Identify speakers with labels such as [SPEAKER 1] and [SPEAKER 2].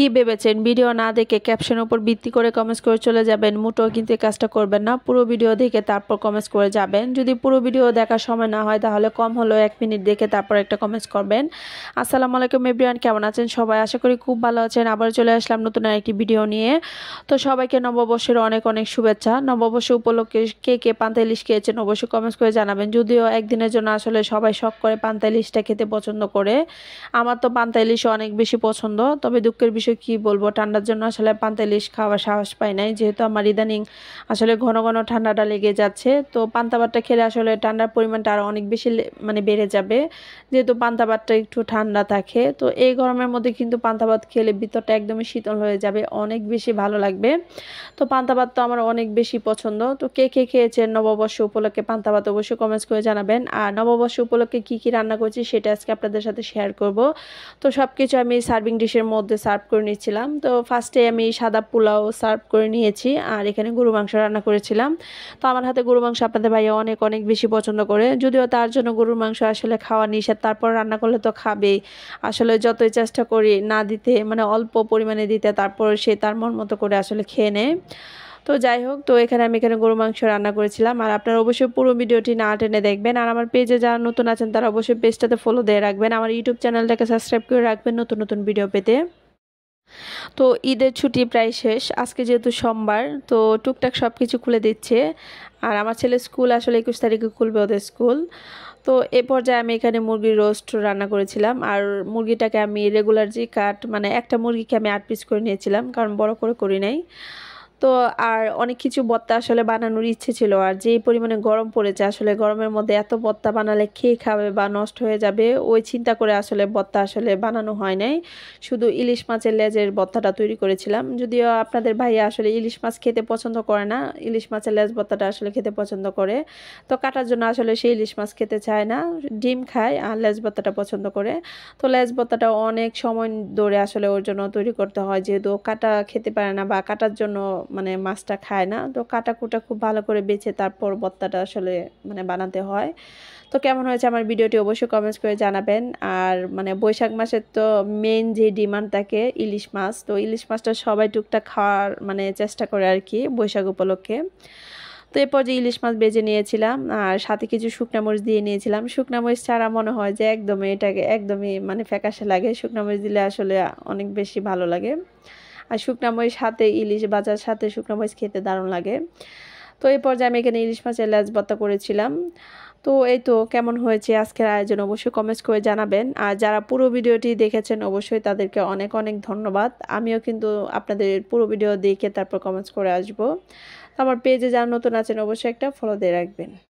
[SPEAKER 1] কি ভেবেছেন ভিডিও না দেখে ক্যাপশনের উপর ভিত্তি করে কমেন্টস করে চলে যাবেন মুটো কিন্তু কাজটা করবেন না পুরো ভিডিও দেখে তারপর কমেন্টস করে যাবেন যদি পুরো ভিডিও দেখার সময় না হয় তাহলে কম হলো এক মিনিট দেখে তারপর একটা কমেন্টস করবেন আসসালামু আলাইকুম এভরিওয়ান কেমন আছেন সবাই আশা করি খুব ভালো আছেন আবার চলে আসলাম নতুন আরেকটি ভিডিও নিয়ে তো সবাইকে নববর্ষের অনেক অনেক শুভেচ্ছা নববর্ষ উপলক্ষে কে কে পান্তালিশ খেয়েছেন অবশ্যই কমেন্টস করে জানাবেন যদিও একদিনের জন্য আসলে সবাই শখ করে পান্তালিশটা খেতে পছন্দ করে আমার তো পান্তালিশ অনেক বেশি পছন্দ তবে দুঃখের বিষয় বিষয় কি বলবো ঠান্ডার জন্য আসলে পান্তালিশ খাওয়া সাহস পাই নাই যেহেতু আমার ইদানিং আসলে ঘন ঘন ঠান্ডাটা লেগে যাচ্ছে তো পান্তা ভাতটা খেলে আসলে ঠান্ডার পরিমাণটা আরও অনেক বেশি মানে বেড়ে যাবে যেহেতু পান্তা ভাতটা একটু ঠান্ডা থাকে তো এই গরমের মধ্যে কিন্তু পান্তা ভাত খেলে ভিতরটা একদমই শীতল হয়ে যাবে অনেক বেশি ভালো লাগবে তো পান্তা ভাত তো আমার অনেক বেশি পছন্দ তো কে কে খেয়েছেন নববর্ষ উপলক্ষে পান্তা ভাত অবশ্যই কমেন্টস করে জানাবেন আর নববর্ষ উপলক্ষে কি কি রান্না করছি সেটা আজকে আপনাদের সাথে শেয়ার করব তো সব কিছু আমি সার্ভিং ডিশের মধ্যে সার্ভ করে নিচ্ছিলাম তো ফার্স্টে আমি সাদা পোলাও সার্ভ করে নিয়েছি আর এখানে গরু মাংস রান্না করেছিলাম তো আমার হাতে গরু মাংস আপনাদের ভাইয়া অনেক অনেক বেশি পছন্দ করে যদিও তার জন্য গরুর মাংস আসলে খাওয়া নিষেধ তারপর রান্না করলে তো খাবেই আসলে যতই চেষ্টা করি না দিতে মানে অল্প পরিমাণে দিতে তারপর সে তার মন মতো করে আসলে খেয়ে নেয় তো যাই হোক তো এখানে আমি এখানে গরু মাংস রান্না করেছিলাম আর আপনারা অবশ্যই পুরো ভিডিওটি না টেনে দেখবেন আর আমার পেজে যারা নতুন আছেন তারা অবশ্যই পেজটাতে ফলো দিয়ে রাখবেন আমার ইউটিউব চ্যানেলটাকে সাবস্ক্রাইব করে রাখবেন নতুন নতুন ভিডিও পেতে তো ঈদের ছুটি প্রায় শেষ আজকে যেহেতু সোমবার তো টুকটাক সব কিছু খুলে দিচ্ছে আর আমার ছেলে স্কুল আসলে একুশ তারিখে খুলবে ওদের স্কুল তো এ পর্যায়ে আমি এখানে মুরগির রোস্ট রান্না করেছিলাম আর মুরগিটাকে আমি রেগুলার যে কাট মানে একটা মুরগিকে আমি আট পিস করে নিয়েছিলাম কারণ বড় করে করি নাই তো আর অনেক কিছু বত্তা আসলে বানানোর ইচ্ছে ছিল আর যেই পরিমাণে গরম পড়েছে আসলে গরমের মধ্যে এত বত্তা বানালে খেয়ে খাবে বা নষ্ট হয়ে যাবে ওই চিন্তা করে আসলে বত্তা আসলে বানানো হয় নাই শুধু ইলিশ মাছের লেজের বত্তাটা তৈরি করেছিলাম যদিও আপনাদের ভাইয়া আসলে ইলিশ মাছ খেতে পছন্দ করে না ইলিশ মাছের লেজ বত্তাটা আসলে খেতে পছন্দ করে তো কাটার জন্য আসলে সেই ইলিশ মাছ খেতে চায় না ডিম খায় আর লেজ বত্তাটা পছন্দ করে তো লেজ বত্তাটা অনেক সময় ধরে আসলে ওর জন্য তৈরি করতে হয় যেহেতু কাটা খেতে পারে না বা কাটার জন্য মানে মাছটা খায় না তো কাটাকুটা খুব ভালো করে বেছে তারপর বত্তাটা আসলে মানে বানাতে হয় তো কেমন হয়েছে আমার ভিডিওটি অবশ্যই কমেন্টস করে জানাবেন আর মানে বৈশাখ মাসের তো মেন যে ডিমান্ড থাকে ইলিশ মাছ তো ইলিশ মাছটা সবাই টুকটাক খাওয়ার মানে চেষ্টা করে আর কি বৈশাখ উপলক্ষে তো এরপর যে ইলিশ মাছ বেজে নিয়েছিলাম আর সাথে কিছু শুকনা মরিচ দিয়ে নিয়েছিলাম শুকনা মরিচ ছাড়া মনে হয় যে একদমই এটাকে একদমই মানে ফ্যাকাশে লাগে শুকনা মরিচ দিলে আসলে অনেক বেশি ভালো লাগে আর শুকনা মরিচ সাথে ইলিশ বাজার সাথে শুকনা মরিচ খেতে দারুণ লাগে তো এই পর্যায়ে আমি এখানে ইলিশ মাছের ল্যাজ ভর্তা করেছিলাম তো এই তো কেমন হয়েছে আজকের আয়োজন অবশ্যই কমেন্টস করে জানাবেন আর যারা পুরো ভিডিওটি দেখেছেন অবশ্যই তাদেরকে অনেক অনেক ধন্যবাদ আমিও কিন্তু আপনাদের পুরো ভিডিও দেখে তারপর কমেন্টস করে আসবো আমার পেজে যারা নতুন আছেন অবশ্যই একটা ফলো দিয়ে রাখবেন